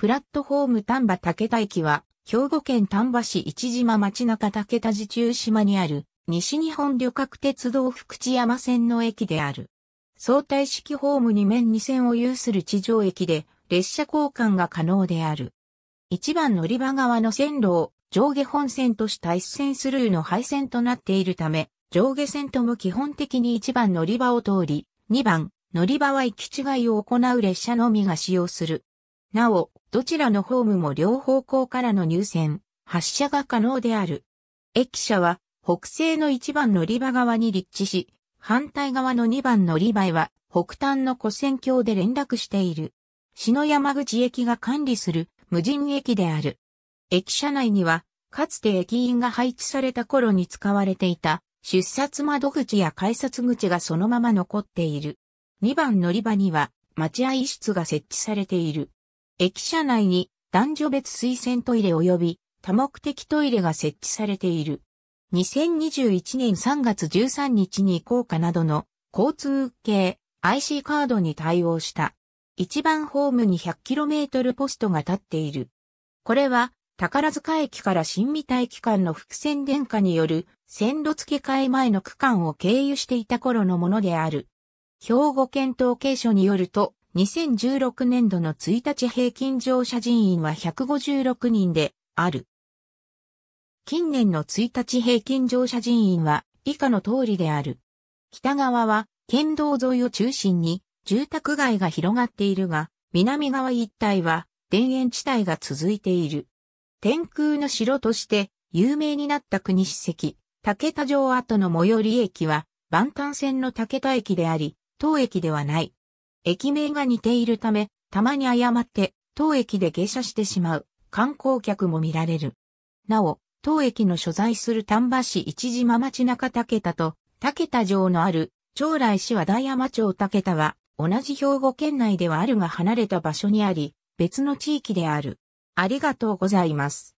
プラットフォーム丹波竹田駅は、兵庫県丹波市市島町中竹田寺中島にある、西日本旅客鉄道福知山線の駅である。相対式ホーム2面2線を有する地上駅で、列車交換が可能である。一番乗り場側の線路を上下本線とした一線スルーの配線となっているため、上下線とも基本的に一番乗り場を通り、二番乗り場は行き違いを行う列車のみが使用する。なお、どちらのホームも両方向からの入線、発射が可能である。駅舎は北西の1番乗り場側に立地し、反対側の2番乗り場へは北端の古線橋で連絡している。篠山口駅が管理する無人駅である。駅舎内には、かつて駅員が配置された頃に使われていた出札窓口や改札口がそのまま残っている。2番乗り場には待合室が設置されている。駅舎内に男女別水洗トイレ及び多目的トイレが設置されている。2021年3月13日に効果などの交通系 IC カードに対応した。一番ホームに 100km ポストが立っている。これは宝塚駅から新三田駅間の伏線電化による線路付け替え前の区間を経由していた頃のものである。兵庫県統計所によると、2016年度の1日平均乗車人員は156人である。近年の1日平均乗車人員は以下の通りである。北側は県道沿いを中心に住宅街が広がっているが、南側一帯は田園地帯が続いている。天空の城として有名になった国史跡、竹田城跡の最寄り駅は、万端線の竹田駅であり、当駅ではない。駅名が似ているため、たまに誤って当駅で下車してしまう観光客も見られる。なお、当駅の所在する丹波市一島町中竹田と竹田城のある将来市は大山町竹田は同じ兵庫県内ではあるが離れた場所にあり、別の地域である。ありがとうございます。